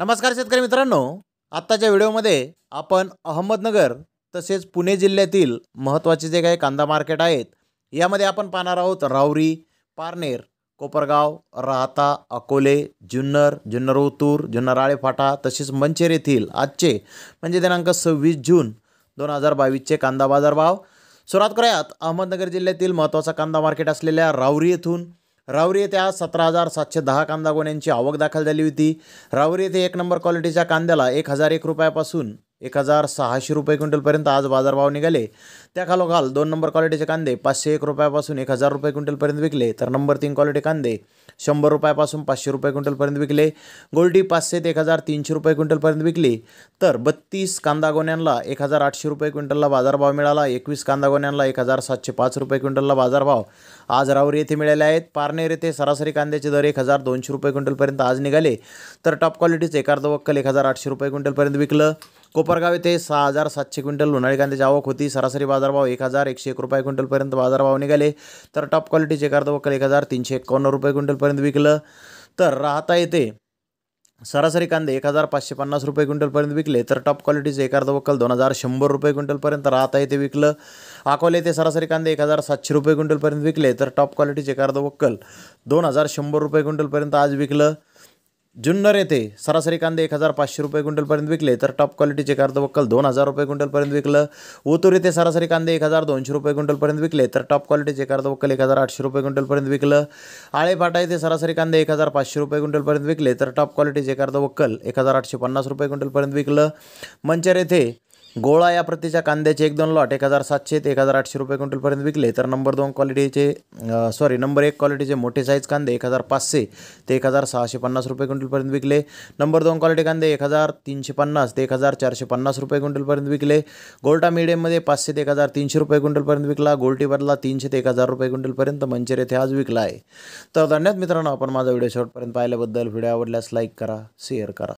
नमस्कार शेतकरी मित्रांनो आत्ताच्या व्हिडिओमध्ये आपण अहमदनगर तसेच पुणे जिल्ह्यातील महत्त्वाचे जे काही कांदा मार्केट आहेत यामध्ये आपण पाहणार आहोत रावरी पारनेर कोपरगाव राहता अकोले जुन्नर जुन्नर ओतूर जुन्नर आळे फाटा तसेच मंचेर येथील आजचे म्हणजे दिनांक सव्वीस जून दोन हजार बावीसचे कांदा बाजार भाव सुरुवात करूयात अहमदनगर जिल्ह्यातील महत्त्वाचा कांदा मार्केट असलेल्या रावरी येथून रावरी येथे आज सतरा हजार सातशे दहा कांदा गोण्यांची आवक दाखल झाली होती रावरी येथे एक नंबर क्वालिटीच्या कांद्याला एक हजार एक रुपयापासून एक हजार सहाशे रुपये क्विंटलपर्यंत आज बाजारभाव निघाले त्या खालोखाल दोन नंबर क्वालिटीचे कांदे पाचशे एक रुपयापासून एक हजार रुपये क्विंटलपर्यंत विकले तर नंबर तीन क्वालिटी कांदे शंभर रुपयापासून पाचशे रुपये क्विंटलपर्यंत विकले गोल्डी पाचशे ते एक हजार तीनशे रुपये क्विंटलपर्यंत विकली तर बत्तीस कांदा गोण्यांना एक हजार आठशे रुपये क्विंटलला बाजारभाव मिळाला एकवीस कांदा गोण्यांना एक हजार सातशे पाच रुपये क्विंटलला बाजारभाव आज राऊरी येथे मिळाले आहेत पारनेर येथे सरासरी कांद्याचे दर एक हजार दोनशे रुपये क्विंटलपर्यंत आज निघाले तर टॉप क्वालिटीचे एखादं वक्कल एक हजार आठशे रुपये क्विंटलपर्यंत विकलं कोपरगाव येथे सहा हजार सातशे क्विंटल उन्हाळी कांद्याची आवक होती सरासरी बाजारभाव एक हजार एकशे एक रुपये क्विंटलपर्यंत बाजारभाव निघाले तर टॉप क्वालिटीचे वक्कल एक हजार तीनशे एकावन्न रुपये क्विंटलपर्यंत विकलं तर राहता येते सरासरी कांदे एक हजार पाचशे पन्नास रुपये क्विंटलपर्यंत विकले तर टॉप क्वालिटीचे एक वक्कल दोन हजार शंभर रुपये क्विंटलपर्यंत राहता येते विकलं अकोले येथे सरासरी कांदे एक हजार सातशे रुपये क्विंटलपर्यंत विकले तर टॉप क्वालिटीचे वक्कल दोन हजार शंभर रुपये क्विंटलपर्यंत आज विकलं जुन्नर येथे सरासरी कांदे एक हजार पाचशे रुपये क्विंटलपर्यंत विकले तर टॉप क्वालिटीचे वक्कल दोन हजार रुपये क्विंटलपर्यंत विकलं ओतूर येथे सरासरी कांदे एक हजार दोनशे रुपये क्विंटलपर्यंत विकले तर टॉप क्वालिटीचे वक्कल एक हजार आठशे रुपये क्विंटलपर्यंत विकलं आळेफाटा येथे सरासरी कांदे एक हजार पाचशे रुपये क्विंटलपर्यंत विकले तर टॉप क्वालिटीचे वक्कल एक हजार आठशे पन्नास रुपये क्विंटलपर्यंत विकलं मंचर येथे गोळा या प्रतीच्या कांद्याचे एक दोन लॉट एक हजार सातशे ते एक हजार आठशे रुपये क्विंटलपर्यंत विकले तर नंबर दोन क्वालिटीचे सॉरी नंबर एक क्वालिटीचे मोठे साईज कांदे एक हजार पाचशे ते एक हजार सहाशे पन्नास रुपये क्विंटलपर्यंत विकले नंबर दोन क्वालिटी कांदे एक हजार तीनशे पन्नास ते एक हजार चारशे पन्नास रुपये क्विंटलपर्यंत विकले गोल्टा मिडियममध्ये पाचशे ते एक हजार तीनशे रुपये क्विंटलपर्यंत विकला गोल्टी बदला तीनशे ते एक हजार रुपये क्विंटलपर्यंत मंचर येथे आज विकला आहे तर धन्यवाद मित्रांनो आपण माझा व्हिडिओ शेवटपर्यंत पाहिल्याबद्दल व्हिडिओ आवडल्यास लाईक करा शेअर करा